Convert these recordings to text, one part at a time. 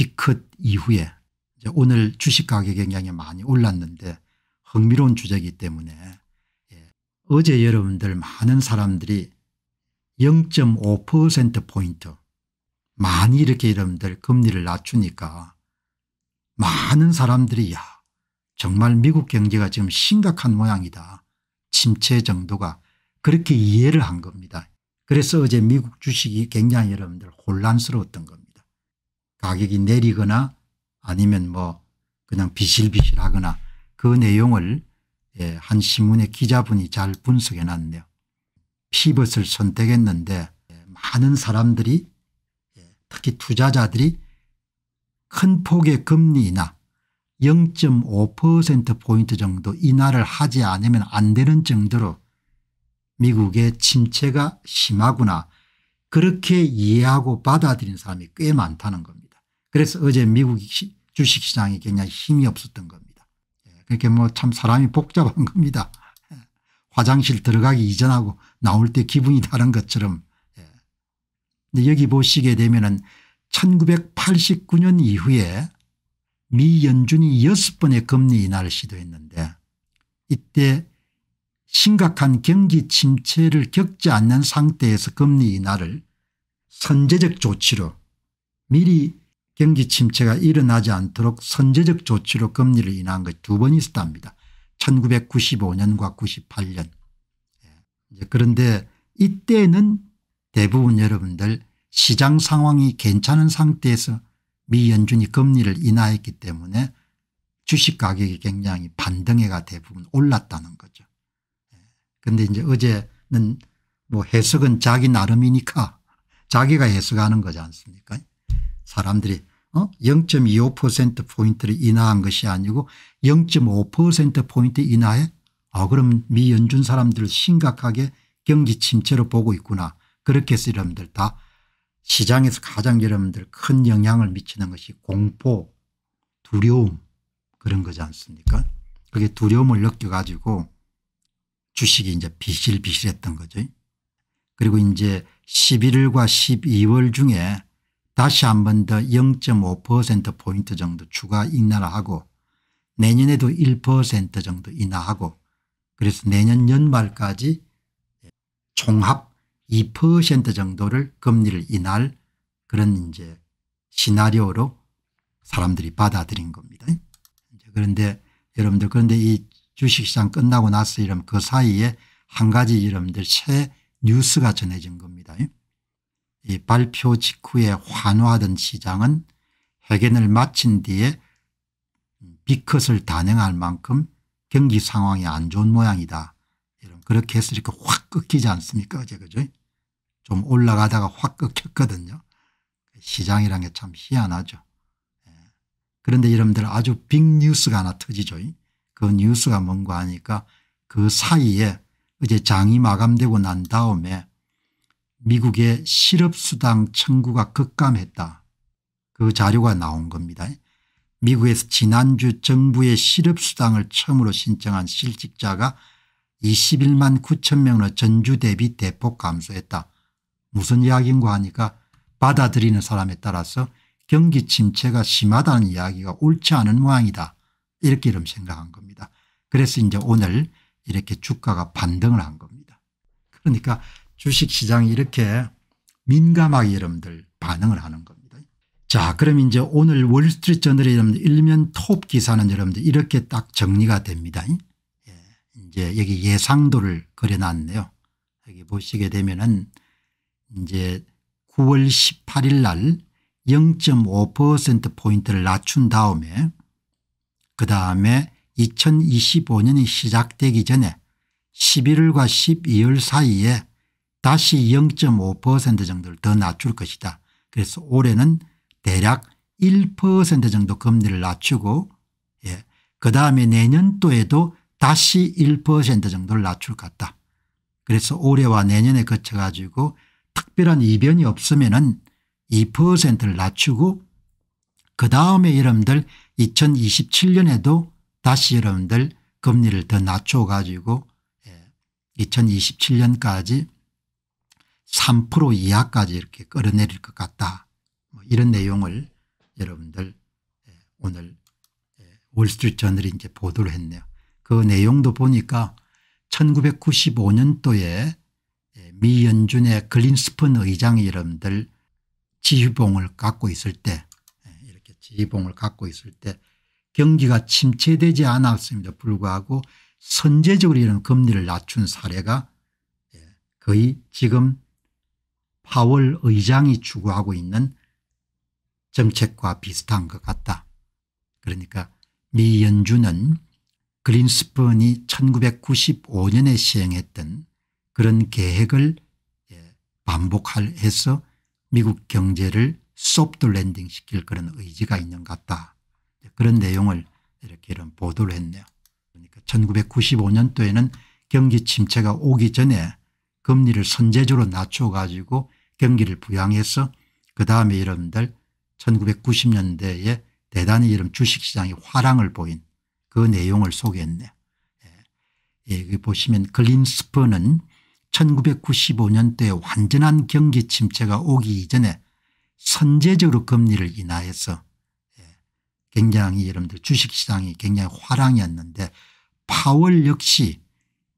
비컷 이후에 오늘 주식 가격이 굉장히 많이 올랐는데 흥미로운 주제이기 때문에 예. 어제 여러분들 많은 사람들이 0.5%포인트 많이 이렇게 여러분들 금리를 낮추니까 많은 사람들이 야 정말 미국 경제가 지금 심각한 모양이다. 침체 정도가 그렇게 이해를 한 겁니다. 그래서 어제 미국 주식이 굉장히 여러분들 혼란스러웠던 겁니다. 가격이 내리거나 아니면 뭐 그냥 비실비실하거나 그 내용을 예, 한 신문의 기자분이 잘 분석해 놨네요. 피벗을 선택했는데 많은 사람들이 예, 특히 투자자들이 큰 폭의 금리 인 0.5%포인트 정도 인하를 하지 않으면 안 되는 정도로 미국의 침체가 심하구나 그렇게 이해하고 받아들인 사람이 꽤 많다는 겁니다. 그래서 어제 미국 주식시장이 굉장히 힘이 없었던 겁니다. 예, 그렇게 뭐 참 사람이 복잡한 겁니다. 예, 화장실 들어가기 이전하고 나올 때 기분이 다른 것처럼 예. 근데 여기 보시게 되면은 1989년 이후에 미 연준이 6번의 금리 인하를 시도했는데 이때 심각한 경기 침체를 겪지 않는 상태에서 금리 인하를 선제적 조치로 미리 경기 침체가 일어나지 않도록 선제적 조치로 금리를 인하한 것이 두 번 있었답니다. 1995년과 98년. 예. 그런데 이때는 대부분 여러분들 시장 상황이 괜찮은 상태에서 미 연준이 금리를 인하했기 때문에 주식 가격이 굉장히 반등해가 대부분 올랐다는 거죠. 그런데 예. 이제 어제는 뭐 해석은 자기 나름이니까 자기가 해석하는 거지 않습니까? 사람들이 어? 0.25%포인트를 인하한 것이 아니고 0.5%포인트 인하에 아 그럼 미 연준 사람들 심각하게 경기 침체로 보고 있구나. 그렇게 해서 여러분들 다 시장에서 가장 여러분들 큰 영향을 미치는 것이 공포 두려움 그런 거지 않습니까 그게 두려움을 느껴가지고 주식이 이제 비실비실했던 거죠. 그리고 이제 11월과 12월 중에 다시 한 번 더 0.5%포인트 정도 추가 인하 하고 내년에도 1% 정도 인하하고 그래서 내년 연말까지 총합 2% 정도를 금리를 인할 그런 이제 시나리오로 사람들이 받아들인 겁니다. 그런데 여러분들 그런데 이 주식시장 끝나고 나서 이러면 그 사이에 한 가지 여러분들 새 뉴스가 전해진 겁니다. 이 발표 직후에 환호하던 시장은 회견을 마친 뒤에 비컷을 단행할 만큼 경기 상황이 안 좋은 모양이다. 그렇게 했으니까 확 꺾이지 않습니까 어제 그죠 좀 올라가다가 확 꺾였거든요. 시장이란 게 참 희한하죠. 예. 그런데 여러분들 아주 빅뉴스가 하나 터지죠. 그 뉴스가 뭔가 하니까 그 사이에 어제 장이 마감되고 난 다음에 미국의 실업수당 청구가 급감했다. 그 자료가 나온 겁니다. 미국에서 지난주 정부의 실업수당을 처음으로 신청한 실직자가 21만 9천 명으로 전주 대비 대폭 감소했다. 무슨 이야기인가 하니까 받아들이는 사람에 따라서 경기 침체가 심하다는 이야기가 옳지 않은 모양이다. 이렇게 이름 생각한 겁니다. 그래서 이제 오늘 이렇게 주가가 반등을 한 겁니다. 그러니까 주식시장이 이렇게 민감하게 여러분들 반응을 하는 겁니다. 자 그럼 이제 오늘 월스트리트저널의 여러분들 일면 톱 기사는 여러분들 이렇게 딱 정리가 됩니다. 예, 이제 여기 예상도를 그려놨네요. 여기 보시게 되면은 이제 9월 18일 날 0.5%포인트를 낮춘 다음에 그 다음에 2025년이 시작되기 전에 11월과 12월 사이에 다시 0.5% 정도를 더 낮출 것이다. 그래서 올해는 대략 1% 정도 금리를 낮추고 예. 그다음에 내년도에도 다시 1% 정도를 낮출 것 같다. 그래서 올해와 내년에 거쳐 가지고 특별한 이변이 없으면 은 2%를 낮추고 그다음에 여러분들 2027년에도 다시 여러분들 금리를 더 낮춰 가지고 2027년까지 예, 3% 이하까지 이렇게 끌어내릴 것 같다. 뭐 이런 내용을 여러분들 예, 오늘 예, 월스트리트 저널이 이제 보도를 했네요. 그 내용도 보니까 1995년도에 예, 미 연준의 글린스펀 의장이 여러분들 지휘봉을 갖고 있을 때 이렇게 지휘봉을 갖고 있을 때 경기가 침체되지 않았음에도 불구하고 선제적으로 이런 금리를 낮춘 사례가 거의 지금 파월 의장이 추구하고 있는 정책과 비슷한 것 같다. 그러니까 미 연준은 그린스펀이 1995년에 시행했던 그런 계획을 예, 반복해서 미국 경제를 소프트 랜딩 시킬 그런 의지가 있는 것 같다. 그런 내용을 이렇게 이런 보도를 했네요. 그러니까 1995년도에는 경기 침체가 오기 전에 금리를 선제적으로 낮춰가지고 경기를 부양해서 그 다음에 여러분들 1990년대에 대단히 이런 주식시장이 화랑을 보인 그 내용을 소개했네 여기 예. 예, 보시면 글림스퍼는 1995년도에 완전한 경기 침체가 오기 이전에 선제적으로 금리를 인하해서 예, 굉장히 여러분들 주식시장이 굉장히 화랑이었는데 파월 역시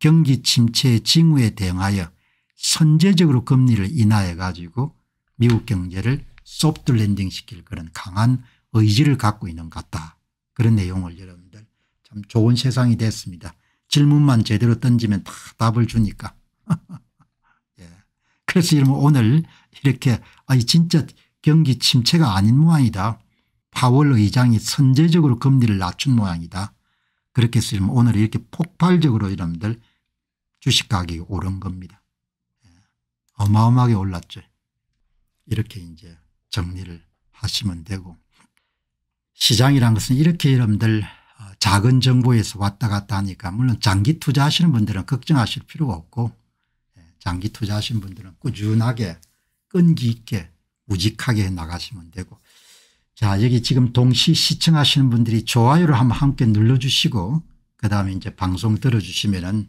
경기 침체의 징후에 대응하여 선제적으로 금리를 인하해 가지고 미국 경제를 소프트 랜딩 시킬 그런 강한 의지를 갖고 있는 것 같다. 그런 내용을 여러분들 참 좋은 세상이 됐습니다. 질문만 제대로 던지면 다 답을 주니까. 예. 그래서 여러분 오늘 이렇게 아 진짜 경기 침체가 아닌 모양이다. 파월 의장이 선제적으로 금리를 낮춘 모양이다. 그렇게 쓰면 오늘 이렇게 폭발적으로 여러분들 주식 가격이 오른 겁니다. 예. 어마어마하게 올랐죠. 이렇게 이제 정리를 하시면 되고 시장이란 것은 이렇게 여러분들 어, 작은 정보에서 왔다 갔다 하니까 물론 장기 투자하시는 분들은 걱정하실 필요가 없고 예, 장기 투자하시 분들은 꾸준하게 끈기 있게 우직하게 나가시면 되고 자 여기 지금 동시 시청하시는 분들이 좋아요를 한번 함께 눌러주시고 그 다음에 이제 방송 들어주시면은